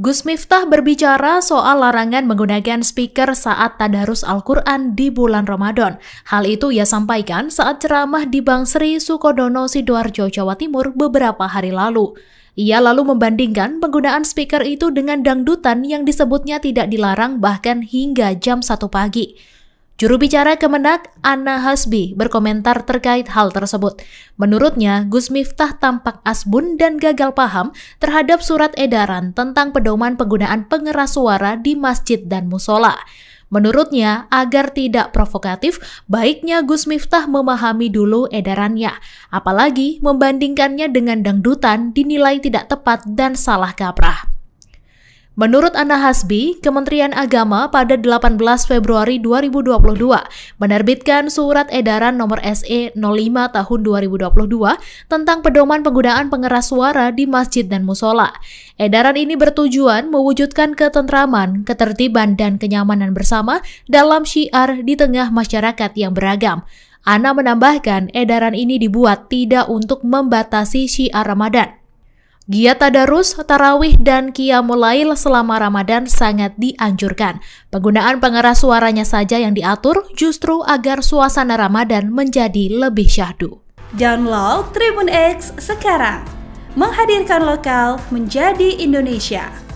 Gus Miftah berbicara soal larangan menggunakan speaker saat tadarus Al-Quran di bulan Ramadan. Hal itu ia sampaikan saat ceramah di Bang Sri Sukodono, Sidoarjo, Jawa Timur beberapa hari lalu. Ia lalu membandingkan penggunaan speaker itu dengan dangdutan yang disebutnya tidak dilarang bahkan hingga jam 1 pagi. Juru bicara Kemenak, Anna Hasbi, berkomentar terkait hal tersebut. Menurutnya, Gus Miftah tampak asbun dan gagal paham terhadap surat edaran tentang pedoman penggunaan pengeras suara di masjid dan musola. Menurutnya, agar tidak provokatif, baiknya Gus Miftah memahami dulu edarannya, apalagi membandingkannya dengan dangdutan dinilai tidak tepat dan salah kaprah. Menurut Anna Hasbi, Kementerian Agama pada 18 Februari 2022 menerbitkan Surat Edaran Nomor SE 05 Tahun 2022 tentang pedoman penggunaan pengeras suara di masjid dan musola. Edaran ini bertujuan mewujudkan ketentraman, ketertiban, dan kenyamanan bersama dalam syiar di tengah masyarakat yang beragam. Ana menambahkan, edaran ini dibuat tidak untuk membatasi syiar Ramadan, Giat tadarus, tarawih, dan qiyamulail selama Ramadan sangat dianjurkan. Penggunaan pengeras suaranya saja yang diatur justru agar suasana Ramadan menjadi lebih syahdu. Download Tribun X sekarang. Menghadirkan lokal menjadi Indonesia.